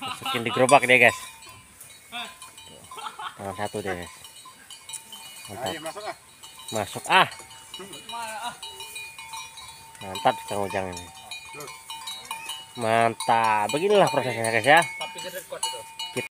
masukin di gerobak dia guys tangan satu deh guys mantap ah. masuk ah mantap kang ujang ini mantap beginilah prosesnya guys ya tapi